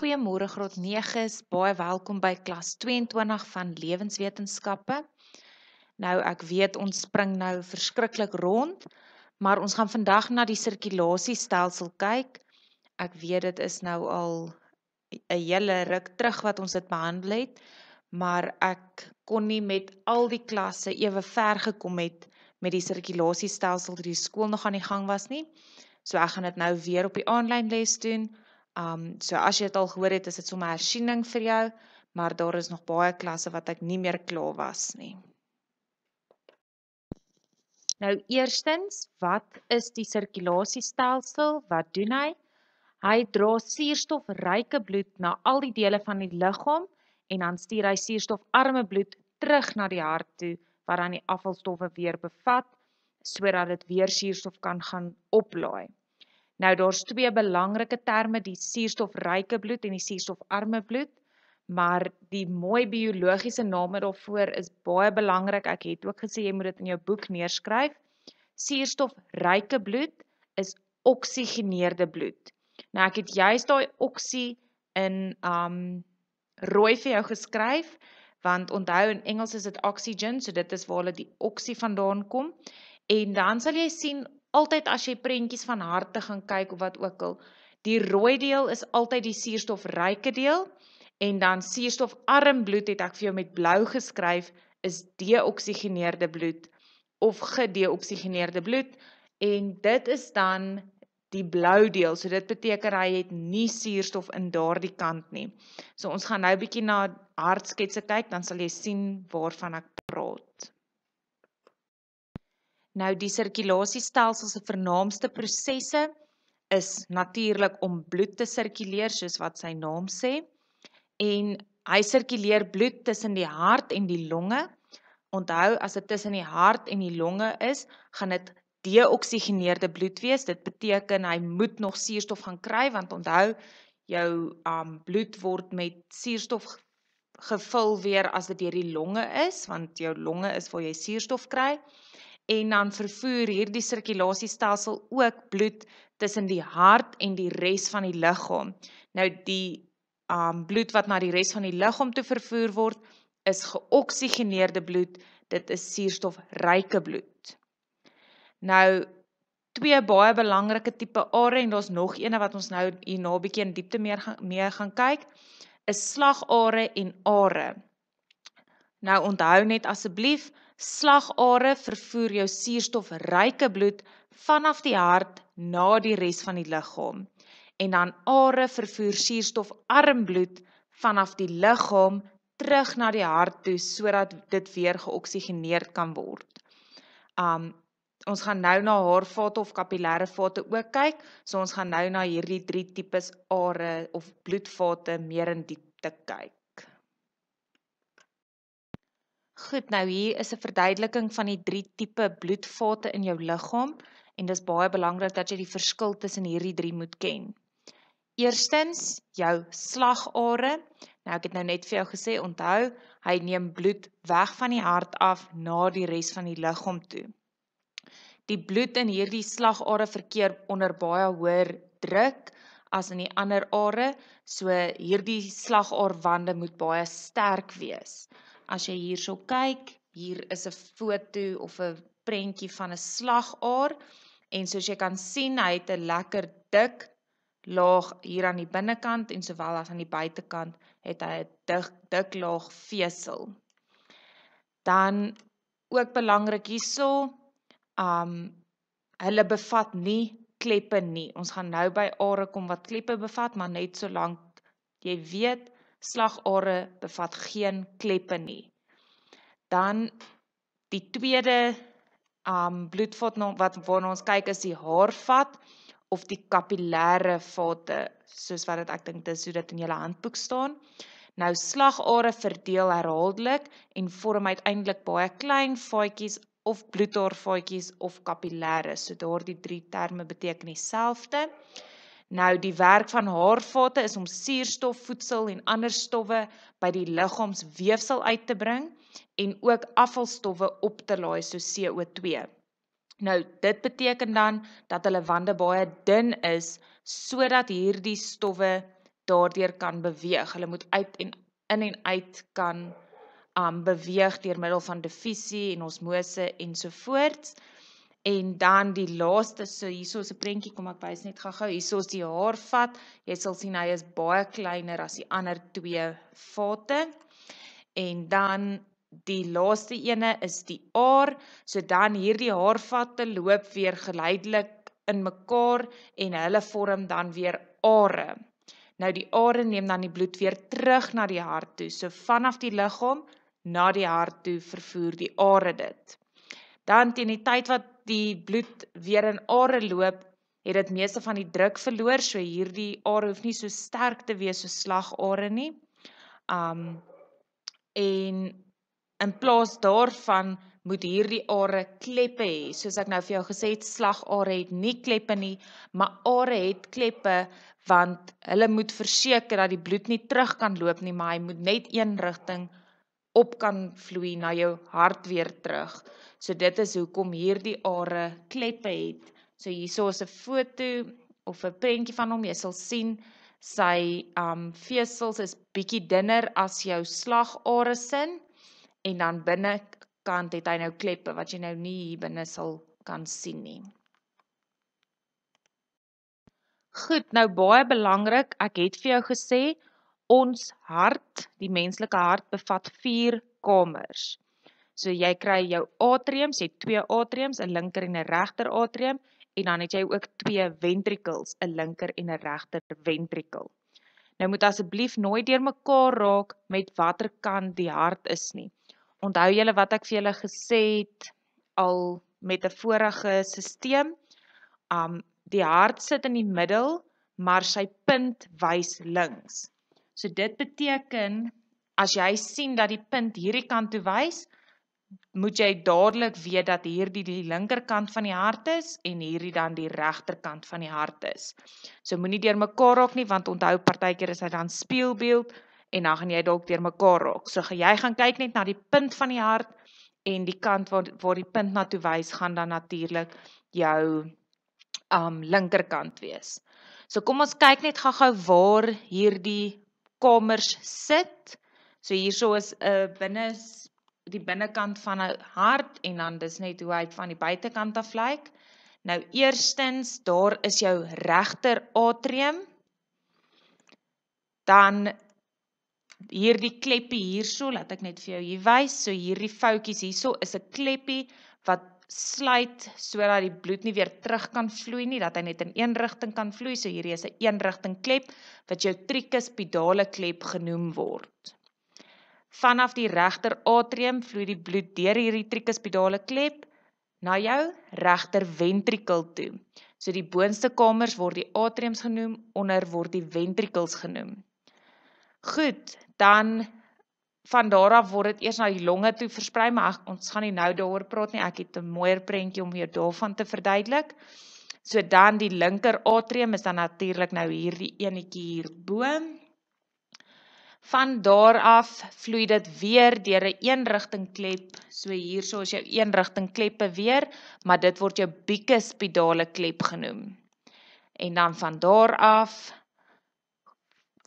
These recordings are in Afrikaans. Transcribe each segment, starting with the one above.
Goeiemôre Graad 9s, baie welkom by klas 22 van Lewenswetenskappe. Nou ek weet ons spring nou verskriklik rond, maar ons gaan vandag na die sirkulasiestelsel kyk. Ek weet dit is nou al 'n hele ruk terug wat ons dit behandel het, maar ek kon nie met al die klasse ewe ver gekom het met die sirkulasiestelsel terwyl die skool nog aan die gang was nie. So ek gaan dit nou weer op die aanlyn les doen. Um so as jy dit al gehoor het, is dit sommer hersiening vir jou, maar daar is nog baie klasse wat ek nie meer klaar was nie. Nou eerstens, wat is die sirkulasiestelsel? Wat doen hy? Hy dra suurstofryke bloed na al die dele van die liggaam en dan stuur hy suurstofarme bloed terug na die hart toe wat dan die afvalstowwe weer bevat sodat dit weer suurstof kan gaan oplaai. Nou daar's twee belangrike terme, die suurstofryke bloed en die suurstofarme bloed, maar die mooi biologiese name daarvoor is baie belangrik. Ek het ook gesê jy moet dit in jou boek neerskryf. Suurstofryke bloed is oksigeneerde bloed. Nou ek het juist daai oksie in um rooi vir jou geskryf want onthou in Engels is dit oxygen, so dit is waar hulle die oksie vandaan kom. En dan sal jy sien altyd as jy prentjies van harte gaan kyk of wat ook al, die rooi deel is altyd die suurstofryke deel en dan suurstofarm bloed het ek vir jou met blou geskryf is deoksigeneerde bloed of gedeoksigeneerde bloed en dit is dan die blou deel. So dit beteken hy het nie suurstof in daardie kant nie. So ons gaan nou 'n bietjie na hartsketse kyk, dan sal jy sien waarvan ek praat. Nou die sirkulasiestelsel se vernaamste prosesse is natuurlik om bloed te sirkuleer soos wat sy naam sê en hy sirkuleer bloed tussen die hart en die longe. Onthou as dit tussen die hart en die longe is, gaan dit deoksigeneerde bloed wees. Dit beteken hy moet nog suurstof gaan kry want onthou jou um bloed word met suurstof gevul weer as dit deur die longe is want jou longe is waar jy suurstof kry en dan vervoer hierdie sirkulasiestelsel ook bloed tussen die hart en die res van die liggaam. Nou die um bloed wat na die res van die liggaam toe vervoer word is geoksigeneerde bloed. Dit is suurstofryke bloed. Nou twee baie belangrike tipe are en daar's nog eene wat ons nou hier na bietjie in diepte meer gaan mee gaan kyk, is slagare en are. Nou onthou net asseblief Slagare vervoer jou suurstofryke bloed vanaf die hart na die res van die liggaam. En dan are vervoer suurstofarm bloed vanaf die liggaam terug na die hart toe sodat dit weer geoksigeneer kan word. Um ons gaan nou na haarvate of kapillêre vate ook kyk. So ons gaan nou na hierdie drie tipes are of bloedvate meer in diepte kyk. Goed, nou hier is 'n verduideliking van die drie tipe bloedvate in jou liggaam en dis baie belangrik dat jy die verskil tussen hierdie drie moet ken. Eerstens, jou slagare. Nou ek het nou net vir jou gesê, onthou, hy neem bloed weg van die hart af na die res van die liggaam toe. Die bloed in hierdie slagare verkeer onder baie hoër druk as in die ander are, so hierdie slagaarwande moet baie sterk wees. As jy hierso kyk, hier is 'n foto of 'n prentjie van 'n slagaar en soos jy kan sien, hy het 'n lekker dik laag hier aan die binnekant en sowel as aan die buitekant het hy 'n dik dik laag vesel. Dan ook belangrik hierso, um hulle bevat nie kleppe nie. Ons gaan nou by are kom wat kleppe bevat, maar net solank jy weet slagare bevat geen kleppe nie. Dan die tweede um bloedvat wat waarna ons kyk is die haarvat of die kapillêre vate soos wat dit ek dink dis hoe dit in julle handboek staan. Nou slagare verdeel herhaaldelik en vorm uiteindelik baie klein vaatjies of bloedhaarvaatjies of kapillêre. So daardie drie terme beteken dieselfde. Nou die werk van haar vate is om suurstof, voedsel en ander stowwe by die liggaamsweefsel uit te bring en ook afvalstowwe op te laai so CO2. Nou dit beteken dan dat hulle wande baie dun is sodat hierdie stowwe daardeur kan beweeg. Hulle moet uit en in en uit kan um beweeg deur middel van diffusie en osmose ensovoorts. En dan die laaste, so hier is 'n prentjie, kom ek wys net gou-gou. Hier is die haarvat. Jy sal sien hy is baie kleiner as die ander twee vate. En dan die laaste ene is die aar. So dan hierdie haarvate loop weer geleidelik in mekaar en hulle vorm dan weer are. Nou die are neem dan die bloed weer terug na die hart toe. So vanaf die liggaam na die hart toe vervoer die are dit. Dan teen die tyd wat die bloed weer in are loop, het dit meeste van die druk verloor, so hierdie are hoef nie so sterk te wees so slagare nie. Um en in plaas daarvan moet hierdie are kleppe hê. Soos ek nou vir jou gesê het, slagare het nie kleppe nie, maar are het kleppe want hulle moet verseker dat die bloed nie terug kan loop nie, maar hy moet net een rigting op kan vloei na jou hart weer terug. So dit is hoekom hierdie are kleppe het. So hierso is 'n foto of 'n prentjie van hom. Jy sal sien sy um vesels is bietjie dunner as jou slagare sin en dan binne kant het hy nou kleppe wat jy nou nie hier binne sal kan sien nie. Goed, nou baie belangrik, ek het vir jou gesê ons hart, die menslike hart bevat 4 kamers. So jy kry jou atriums, jy het twee atriums, 'n linker en 'n regter atrium en dan het jy ook twee ventricles, 'n linker en 'n regter ventrikel. Nou moet asseblief nooit deurmekaar raak met watter kant die hart is nie. Onthou julle wat ek vir julle gesê het al met 'n vorige stelsel. Um die hart sit in die middel, maar sy punt wys links. So dit beteken as jy sien dat die punt hierdie kant toe wys, moet jy dadelik weet dat hierdie die linkerkant van die hart is en hierdie dan die regterkant van die hart is. So moenie deur mekaar raak nie want onthou partykeer is hy dan speelbeeld en dan gaan jy dalk deur mekaar raak. So jy gaan kyk net na die punt van die hart en die kant waar waar die punt na toe wys gaan dan natuurlik jou um linkerkant wees. So kom ons kyk net gou-gou waar hierdie kamers sit. So hierso is 'n uh, eh, binne die binnekant van 'n hart en dan dis net hoe hy van die buitekant af lyk. Nou eerstens, daar is jou regter atrium. Dan hierdie kleppie hierso, laat ek net vir jou hier wys. So hierdie foutjies hierso is 'n kleppie wat sluit sodat die bloed nie weer terug kan vloei nie, dat hy net in een rigting kan vloei. So hierdie is 'n een rigting klep wat jou tricus pedale klep genoem word. Vanaf die regter atrium vloei die bloed deur hierdie tricus pedale klep na jou regter ventrikel toe. So die boonste kamers word die atriums genoem, onder word die ventrikels genoem. Goed, dan van daar af word dit eers na die longe toe versprei, maar ons gaan nie nou daaroor praat nie. Ek het 'n mooier prentjie om weer daarvan te verduidelik. So dan die linker atrium is dan natuurlik nou hierdie enetjie hier bo. Van daar af vloei dit weer deur 'n een eenrigting klep. So hierso is jou eenrigting kleppe weer, maar dit word jou bikespedale klep genoem. En dan van daar af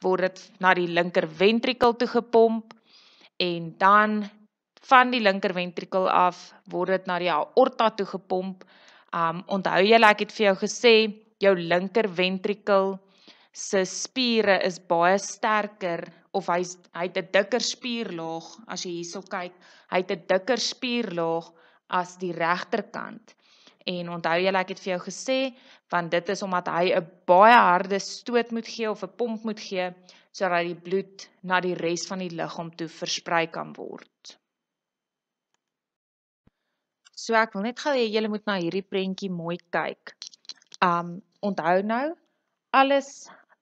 word dit na die linker ventrikel toe gepomp en dan van die linker ventrikel af word dit na die aorta toe gepomp. Um onthou julle ek het vir jou gesê jou linker ventrikel se spiere is baie sterker of hy hy het 'n dikker spierlaag as jy hierso kyk, hy het 'n dikker spierlaag as die regterkant. En onthou julle ek het vir jou gesê want dit is omdat hy 'n baie harde stoot moet gee of 'n pomp moet gee sodat die bloed na die res van die liggaam toe versprei kan word. So ek wil net gou hê julle moet na hierdie prentjie mooi kyk. Um onthou nou alles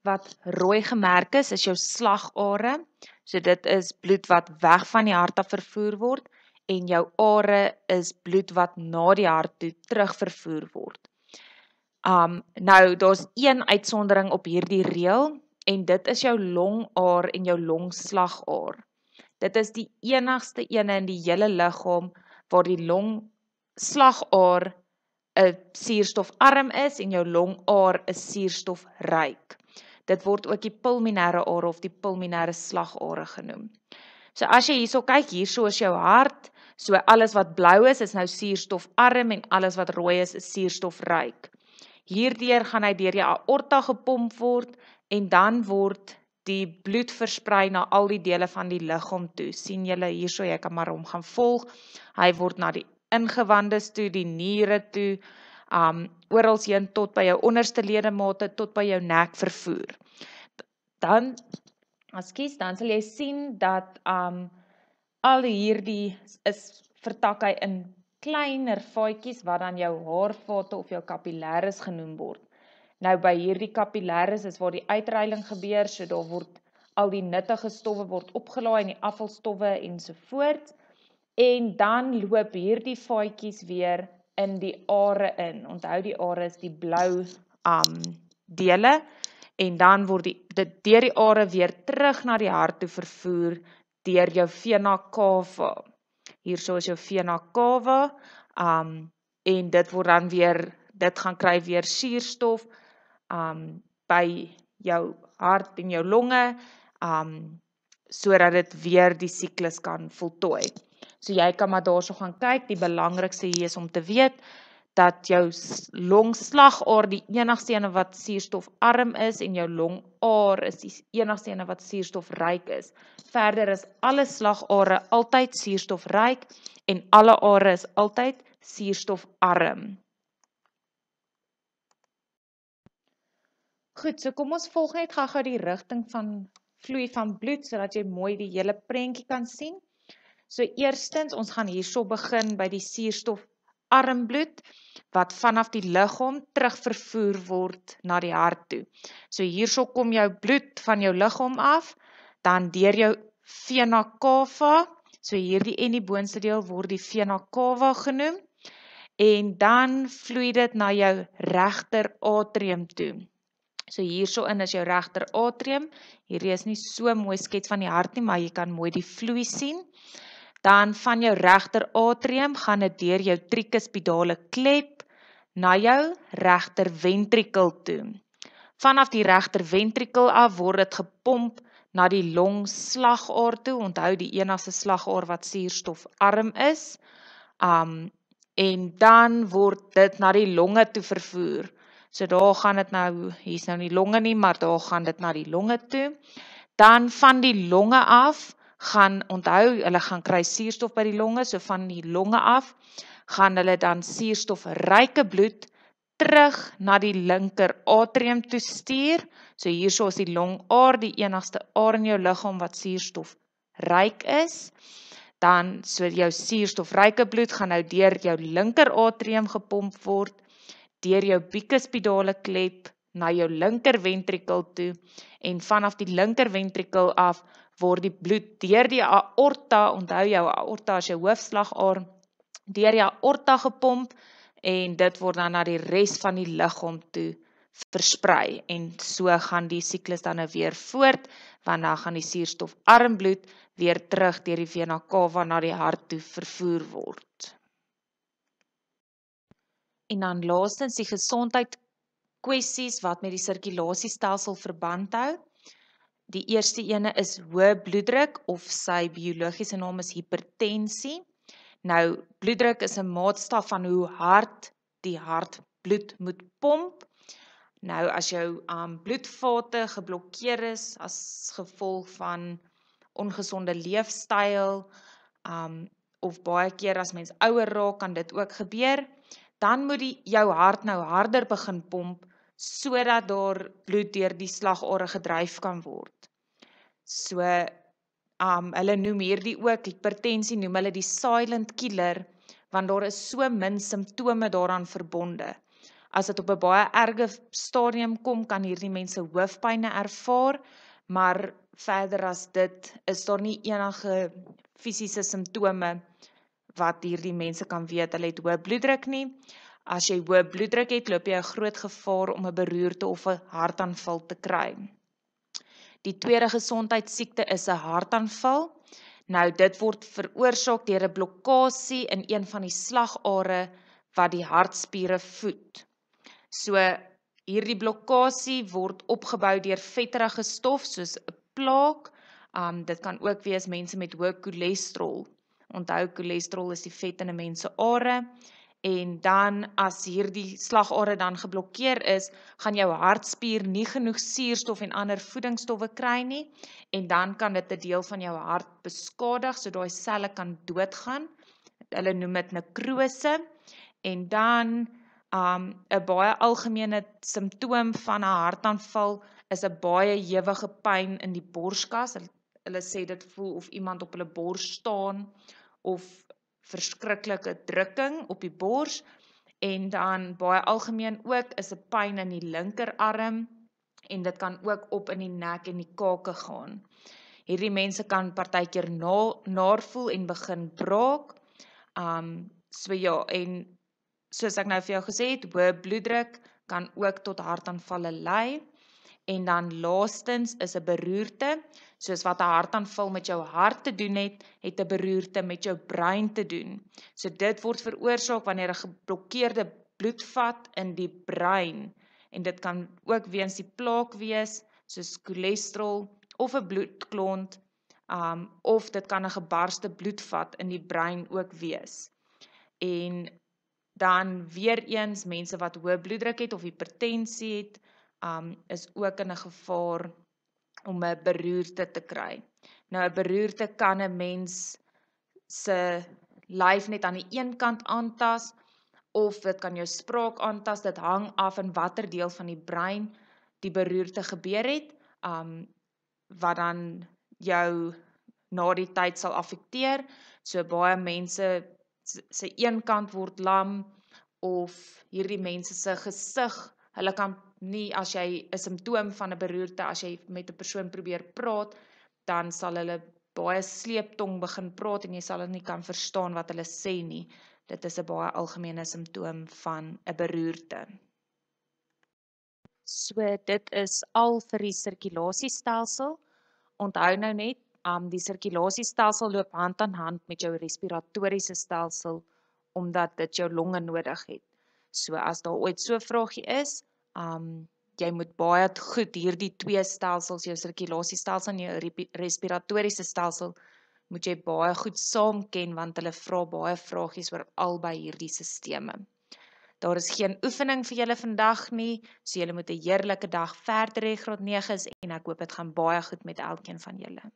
wat rooi gemerk is is jou slagare. So dit is bloed wat weg van die hart af vervoer word en jou are is bloed wat na die hart toe terug vervoer word. Um nou daar's een uitsondering op hierdie reël en dit is jou longaar en jou longslagaar. Dit is die enigste een in die hele liggaam waar die longslagaar 'n suurstofarm is en jou longaar is suurstofryk. Dit word ook die pulmonêre aar of die pulmonêre slagare genoem. So as jy hierso kyk, hierso is jou hart. So alles wat blou is is nou suurstofarm en alles wat rooi is is suurstofryk. Hierdeur gaan hy deur die aorta gepomp word en dan word die bloed versprei na al die dele van die liggaam toe. sien julle hierso jy kan maar hom gaan volg. Hy word na die ingewande toe, die niere toe, um oral heen tot by jou onderste ledemate tot by jou nek vervoer. Dan askies dan sal jy sien dat um al hierdie is vertak hy in kleiner vaatjies wat dan jou haarvate of jou kapillêres genoem word. Nou by hierdie kapillêres is waar die uitreiling gebeur, so daar word al die nuttige stowwe word opgelaai en die afvalstowwe ensovoorts. En dan loop hierdie vaatjies weer in die are in. Onthou die are is die blou um dele en dan word die dit deur die are weer terug na die hart toe vervoer deur jou vena cava. Hierso is jou vena cava um en dit word dan weer dit gaan kry weer suurstof um by jou hart en jou longe um sodat dit weer die siklus kan voltooi. So jy kan maar daarso gaan kyk. Die belangrikste hier is om te weet dat jou longslagaar die enigste een wat suurstofarm is en jou longaar is die enigste een wat suurstofryk is. Verder is alle slagare altyd suurstofryk en alle are is altyd suurstofarm. Goed, so kom ons volg net gou-gou die rigting van vloei van bloed sodat jy mooi die hele prentjie kan sien. So eerstens, ons gaan hierso begin by die suurstofarm bloed wat vanaf die liggaam terugvervoer word na die hart toe. So hierso kom jou bloed van jou liggaam af, dan deur jou vena cava. So hierdie en die boonste deel word die vena cava genoem en dan vloei dit na jou regter atrium toe. So hierso in is jou regter atrium. Hierdie is nie so mooi skets van die hart nie, maar jy kan mooi die vloei sien. Dan van jou regter atrium gaan dit deur jou tricuspidale spidale klep na jou regter ventrikel toe. Vanaf die regter ventrikel af word dit gepomp na die longslagaar toe. Onthou die enigste slagaar wat suurstofarm is. Um en dan word dit na die longe toe vervoer. So daar gaan dit nou hier's nou nie longe nie, maar daar gaan dit na die longe toe. Dan van die longe af gaan onthou, hulle gaan kry suurstof by die longe, so van die longe af gaan hulle dan suurstofryke bloed terug na die linker atrium toe stuur. So hierso is die longaar die enigste aar in jou liggaam wat suurstofryk is. Dan so jou suurstofryke bloed gaan nou deur jou linker atrium gepomp word deur jou bikuspidale klep na jou linker ventrikel toe en vanaf die linker ventrikel af word die bloed deur die aorta, onthou jou aorta as jou hoofslagarm, deur die aorta gepomp en dit word dan na die res van die liggaam toe versprei en so gaan die siklus dan nou weer voort want dan gaan die suurstofarm bloed weer terug deur die vena cava na die hart toe vervoer word en dan laastens die gesondheid kwessies wat met die sirkulasiestelsel verband hou. Die eerste ene is hoë bloeddruk of sy biologiese naam is hipertensie. Nou, bloeddruk is 'n maatstaf van hoe hard die hart bloed moet pomp. Nou as jou um bloedvate geblokkeer is as gevolg van ongesonde leefstyl, um of baie keer as mens ouer raak, kan dit ook gebeur dan moet die jou hart nou harder begin pomp sodat daar bloed deur die slagorre gedryf kan word. So um hulle noem hierdie ook hipertensie noem hulle die silent killer want daar is so min simptome daaraan verbonde. As dit op 'n baie erge stadium kom, kan hierdie mense hoofpynne ervaar, maar verder as dit is daar nie enige fisiese simptome wat hierdie mense kan weet, hulle het hoë bloeddruk nie. As jy hoë bloeddruk het, loop jy 'n groot gevaar om 'n beroerte of 'n hartaanval te kry. Die tweede gesondheidssiekte is 'n hartaanval. Nou dit word veroorsaak deur 'n blokkade in een van die slagare wat die hartspiere voed. So hierdie blokkade word opgebou deur vetterige stof soos 'n plaak. Um dit kan ook wees mense met hoë cholesterol. Onthou cholesterol is die vet in 'n mens se are en dan as hierdie slagare dan geblokkeer is, gaan jou hartspier nie genoeg suurstof en ander voedingsstowwe kry nie en dan kan dit 'n deel van jou hart beskadig, so daai selle kan doodgaan. Hulle noem dit nekrose. En dan um, 'n um, baie algemene simptoom van 'n hartaanval is 'n baie hewige pyn in die borskas. Hulle, hulle sê dit voel of iemand op hulle bors staan of verskriklike drukking op die bors en dan baie algemeen ook is 'n pyn in die linkerarm en dit kan ook op in die nek en die kake gaan. Hierdie mense kan partykeer na, naar voel en begin braak. Um so ja en soos ek nou vir jou gesê het, hoë bloeddruk kan ook tot hartaanvalle lei en dan laastens is 'n beroerte, soos wat 'n hartaanval met jou hart te doen het, het 'n beroerte met jou brein te doen. So dit word veroorsaak wanneer 'n geblokkeerde bloedvat in die brein en dit kan ook weens die plaak wees, soos cholesterol of 'n bloedklont, um of dit kan 'n gebarste bloedvat in die brein ook wees. En dan weer eens mense wat hoë bloeddruk het of hipertensie het, um is ook in 'n gevaar om 'n beroerte te kry. Nou 'n beroerte kan 'n mens se lyf net aan die een kant aantas of dit kan jou spraak aantas. Dit hang af in watter deel van die brein die beroerte gebeur het, um wat dan jou na die tyd sal affekteer. So baie mense se een kant word lam of hierdie mense se gesig, hulle kan nie as jy 'n simptoom van 'n beroerte as jy met 'n persoon probeer praat, dan sal hulle baie sleeptong begin praat en jy sal hulle nie kan verstaan wat hulle sê nie. Dit is 'n baie algemene simptoom van 'n beroerte. So dit is al vir die sirkulasiestelsel. Onthou nou net, um die sirkulasiestelsel loop hand aan hand met jou respiratoriese stelsel omdat dit jou longe nodig het. So as daar ooit so 'n vraagie is, Um jy moet baie goed hierdie twee stelsels, jou sirkulasiestelsel en jou respiratoriese stelsel moet jy baie goed saam ken want hulle vra baie vragies oor albei hierdie stelsels. Daar is geen oefening vir julle vandag nie, so julle moet 'n heerlike dag verder hê graad 9s en ek hoop dit gaan baie goed met elkeen van julle.